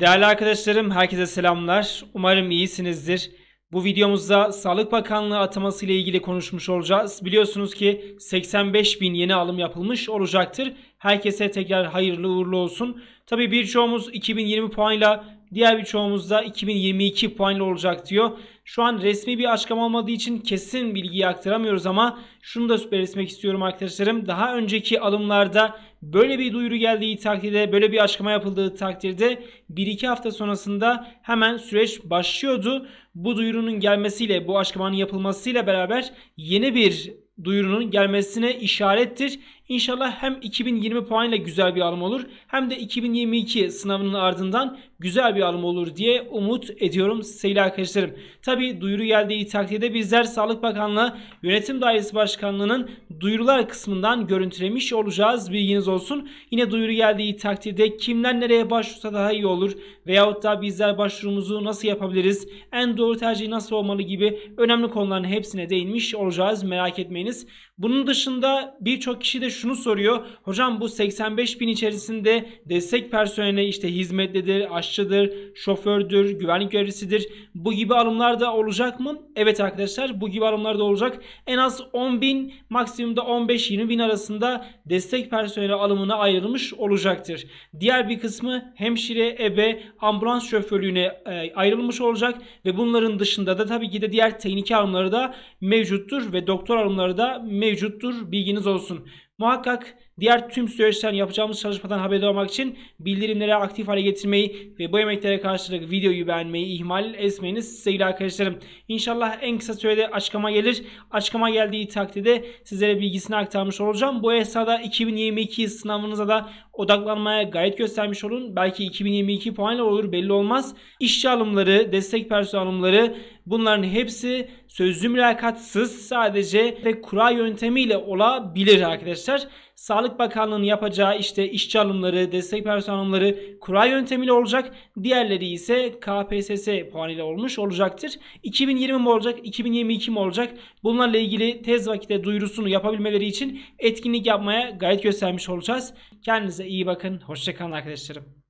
Değerli arkadaşlarım herkese selamlar. Umarım iyisinizdir. Bu videomuzda Sağlık Bakanlığı ataması ile ilgili konuşmuş olacağız. Biliyorsunuz ki 85 bin yeni alım yapılmış olacaktır. Herkese tekrar hayırlı uğurlu olsun. Tabi birçoğumuz 2020 puanla diğer birçoğumuz da 2022 puanla olacak diyor. Şu an resmi bir açıklama olmadığı için kesin bilgiyi aktaramıyoruz ama şunu da belirtmek istiyorum arkadaşlarım. Daha önceki alımlarda böyle bir duyuru geldiği takdirde, böyle bir açıklama yapıldığı takdirde 1-2 hafta sonrasında hemen süreç başlıyordu. Bu duyurunun gelmesiyle, bu açıklamanın yapılmasıyla beraber yeni bir duyurunun gelmesine işarettir. İnşallah hem 2020 puanıyla güzel bir alım olur hem de 2022 sınavının ardından güzel bir alım olur diye umut ediyorum sevgili arkadaşlarım. Tabi duyuru geldiği takdirde bizler Sağlık Bakanlığı Yönetim Dairesi Başkanlığı'nın duyurular kısmından görüntülemiş olacağız. Bilginiz olsun. Yine duyuru geldiği takdirde kimler nereye başvursa daha iyi olur veyahut da bizler başvurumuzu nasıl yapabiliriz? En doğru tercih nasıl olmalı gibi önemli konuların hepsine değinmiş olacağız. Merak etmeyiniz. Bunun dışında birçok kişi de şunu soruyor. Hocam bu 85 bin içerisinde destek personeli işte hizmetlidir, aşçıdır, şofördür, güvenlik görevlisidir. Bu gibi alımlar da olacak mı? Evet arkadaşlar bu gibi alımlar da olacak. En az 10 bin maksimumda 15-20 bin arasında destek personeli alımına ayrılmış olacaktır. Diğer bir kısmı hemşire, ebe, ambulans şoförlüğüne e, ayrılmış olacak ve bunların dışında da tabii ki de diğer teknik alımları da mevcuttur ve doktor alımları da mevcuttur. Bilginiz olsun. Muhakkak Diğer tüm süreçten yapacağımız çalışmadan haberdar olmak için bildirimleri aktif hale getirmeyi ve bu emeklere karşılık videoyu beğenmeyi ihmal etmeyiniz sevgili arkadaşlarım. İnşallah en kısa sürede açıklama gelir. Açıklama geldiği takdirde sizlere bilgisini aktarmış olacağım. Bu esnada 2022 sınavınıza da odaklanmaya gayet göstermiş olun. Belki 2022 puanla olur belli olmaz. İşçi alımları, destek personel alımları bunların hepsi sözlü mülakatsız sadece ve kura yöntemiyle olabilir arkadaşlar. Sağlık Bakanlığı'nın yapacağı işte işçi alımları, destek personelleri alımları kura yöntemiyle olacak. Diğerleri ise KPSS puanıyla olmuş olacaktır. 2020 mi olacak, 2022 mi olacak? Bunlarla ilgili tez vakitte duyurusunu yapabilmeleri için etkinlik yapmaya gayet göstermiş olacağız. Kendinize iyi bakın. Hoşçakalın arkadaşlarım.